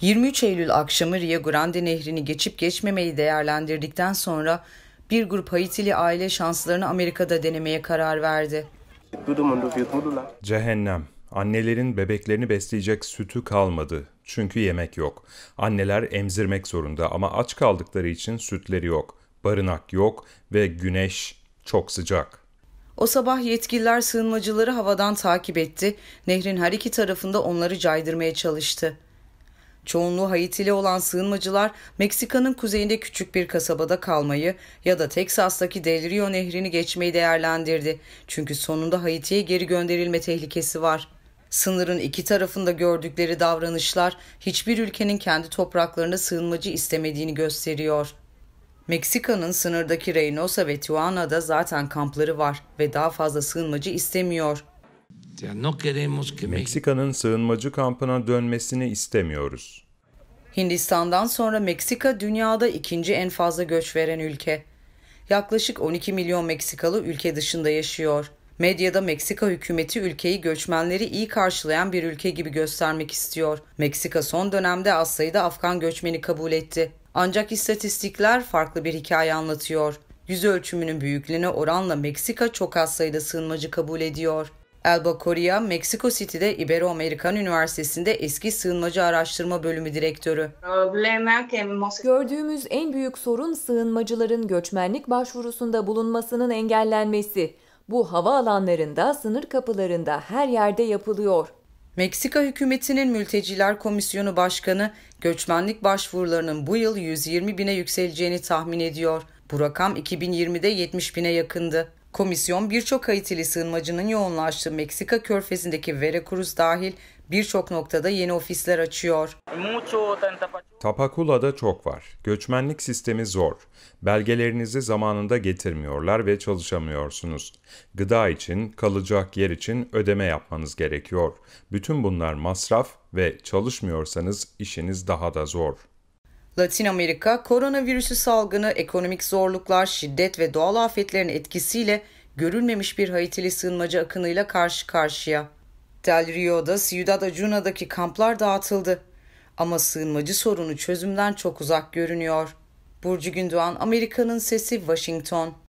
23 Eylül akşamı Rio Grande Nehri'ni geçip geçmemeyi değerlendirdikten sonra bir grup Haitili aile şanslarını Amerika'da denemeye karar verdi. Cehennem. Annelerin bebeklerini besleyecek sütü kalmadı. Çünkü yemek yok. Anneler emzirmek zorunda ama aç kaldıkları için sütleri yok. Barınak yok ve güneş çok sıcak. O sabah yetkililer sığınmacıları havadan takip etti. Nehrin her iki tarafında onları caydırmaya çalıştı. Çoğunluğu Haitili olan sığınmacılar Meksika'nın kuzeyinde küçük bir kasabada kalmayı ya da Teksas'taki Del Rio nehrini geçmeyi değerlendirdi. Çünkü sonunda Haiti'ye geri gönderilme tehlikesi var. Sınırın iki tarafında gördükleri davranışlar hiçbir ülkenin kendi topraklarında sığınmacı istemediğini gösteriyor. Meksika'nın sınırdaki Reynosa ve Tijuana'da zaten kampları var ve daha fazla sığınmacı istemiyor. Meksika'nın sığınmacı kampına dönmesini istemiyoruz. Hindistan'dan sonra Meksika dünyada ikinci en fazla göç veren ülke. Yaklaşık 12 milyon Meksikalı ülke dışında yaşıyor. Medyada Meksika hükümeti ülkeyi göçmenleri iyi karşılayan bir ülke gibi göstermek istiyor. Meksika son dönemde az sayıda Afgan göçmeni kabul etti. Ancak istatistikler farklı bir hikaye anlatıyor. Yüz ölçümünün büyüklüğüne oranla Meksika çok az sayıda sığınmacı kabul ediyor. Elba Correa, Meksiko City'de Ibero-Amerikan Üniversitesi'nde eski sığınmacı araştırma bölümü direktörü. Gördüğümüz en büyük sorun sığınmacıların göçmenlik başvurusunda bulunmasının engellenmesi. Bu hava alanlarında, sınır kapılarında her yerde yapılıyor. Meksika hükümetinin mülteciler komisyonu başkanı göçmenlik başvurularının bu yıl 120 bine yükseleceğini tahmin ediyor. Bu rakam 2020'de 70 bine yakındı. Komisyon birçok Haitili sığınmacının yoğunlaştığı Meksika körfezindeki Veracruz dahil birçok noktada yeni ofisler açıyor. Tapakula'da çok var. Göçmenlik sistemi zor. Belgelerinizi zamanında getirmiyorlar ve çalışamıyorsunuz. Gıda için, kalacak yer için ödeme yapmanız gerekiyor. Bütün bunlar masraf ve çalışmıyorsanız işiniz daha da zor. Latin Amerika, koronavirüsü salgını, ekonomik zorluklar, şiddet ve doğal afetlerin etkisiyle görülmemiş bir Haitili sığınmacı akınıyla karşı karşıya. Del Rio'da, Ciudad Acuna'daki kamplar dağıtıldı. Ama sığınmacı sorunu çözümden çok uzak görünüyor. Burcu Gündoğan, Amerika'nın Sesi, Washington.